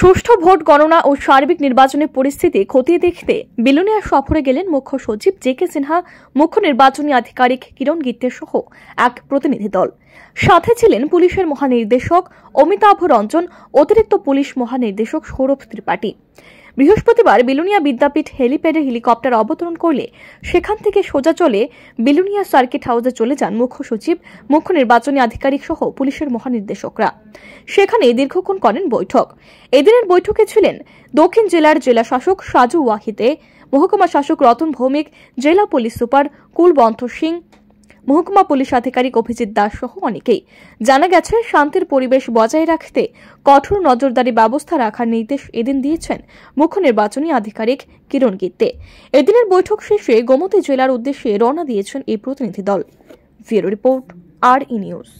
সুষ্ঠু ভোট গণনা ও সার্বিক নির্বাচনের পরিস্থিতি খতিয়ে দেখতে বিলোনিয়া সফরে গেলেন মুখ্য সচিব জে কে সিনহা মুখ্য নির্বাচনী আধিকারিক কিরণ গিত্তে সহ এক প্রতিনিধি দল সাথে ছিলেন পুলিশের মহানির্দেশক অমিতাভ রঞ্জন অতিরিক্ত পুলিশ মহানির্দেশক সৌরভ ত্রিপাঠী বৃহস্পতিবার বিলুনিয়া বিদ্যাপীঠ হেলিপ্যাডে হেলিকপ্টার অবতরণ করলে সেখান থেকে সোজা চলে বিলুনিয়া সার্কিট হাউসে চলে যান মুখ্য সচিব মুখ্য নির্বাচনী আধিকারিক সহ পুলিশের মহানির্দেশকরা সেখানে দীর্ঘক্ষণ করেন বৈঠক এদিনের বৈঠকে ছিলেন দক্ষিণ জেলার জেলা শাসক সাজু ওয়াহিতে মহকুমা শাসক রতন ভৌমিক জেলা পুলিশ সুপার কুলবন্ত সিং মহকুমা পুলিশ আধিকারিক অভিজিৎ দাস সহ অনেকেই জানা গেছে শান্তির পরিবেশ বজায় রাখতে কঠোর নজরদারি ব্যবস্থা রাখার নির্দেশ এদিন দিয়েছেন মুখ্য নির্বাচনী আধিকারিক কিরণ গিত্তে এদিনের বৈঠক শেষে গোমতী জেলার উদ্দেশ্যে রওনা দিয়েছেন এই প্রতিনিধি দল রিপোর্ট আর ই নিউজ